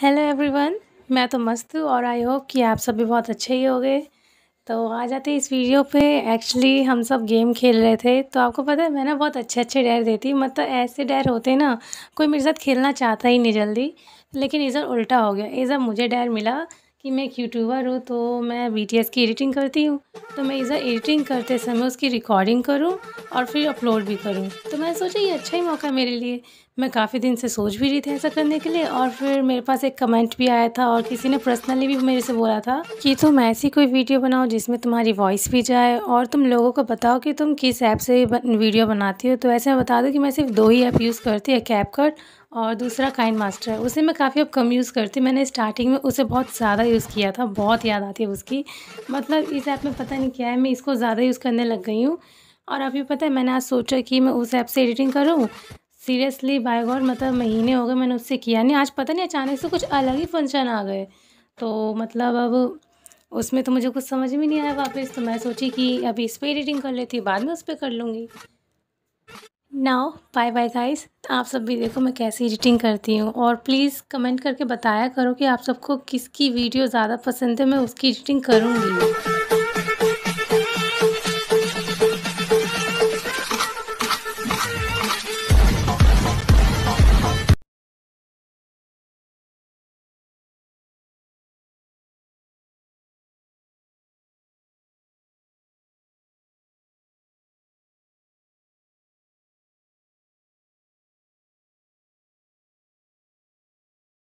hello everyone मैं तो मस्त हूँ और आई होप कि आप सभी बहुत अच्छे ही होंगे तो आ जाते इस वीडियो पे एक्चुअली हम सब गेम खेल रहे थे तो आपको पता है मैं ना बहुत अच्छे अच्छे डैर देती मतलब ऐसे डैर होते ना कोई मेरे साथ खेलना चाहता ही नहीं जल्दी लेकिन इधर उल्टा हो गया इधर मुझे डैर मिला कि मैं एक यूट्यूबर हूँ तो मैं वीडियोस की एडिटिंग करती हूँ तो मैं इधर एडिटिंग करते समय उसकी रिकॉर्डिंग करूँ और फिर अपलोड भी करूँ तो मैं सोचा ये अच्छा ही मौका मेरे लिए मैं काफ़ी दिन से सोच भी रही थी ऐसा करने के लिए और फिर मेरे पास एक कमेंट भी आया था और किसी ने पर्सनली भी मेरे से बोला था कि तुम ऐसी कोई वीडियो बनाओ जिसमें तुम्हारी वॉइस भी जाए और तुम लोगों को बताओ कि तुम किस ऐप से वीडियो बनाती हो तो ऐसे मैं बता दूँ कि मैं सिर्फ दो ही ऐप यूज़ करती है कैप कट और दूसरा काइन मास्टर है उसे मैं काफ़ी अब कम यूज़ करती हूँ मैंने स्टार्टिंग में उसे बहुत ज़्यादा यूज़ किया था बहुत याद आती है उसकी मतलब इस ऐप में पता नहीं क्या है मैं इसको ज़्यादा यूज़ करने लग गई हूँ और अभी पता है मैंने आज सोचा कि मैं उस ऐप से एडिटिंग करूँ सीरियसली बाय गॉड मतलब महीने हो गए मैंने उससे किया नहीं आज पता नहीं अचानक से कुछ अलग ही फंक्शन आ गए तो मतलब अब उसमें तो मुझे कुछ समझ में नहीं आया वापस तो मैं सोची कि अभी इस पर एडिटिंग कर लेती बाद में उस पर कर लूँगी नाउ बाय बाय गाइस आप सब भी देखो मैं कैसे एडिटिंग करती हूँ और प्लीज़ कमेंट करके बताया करो कि आप सबको किसकी वीडियो ज़्यादा पसंद है मैं उसकी एडिटिंग करूँगी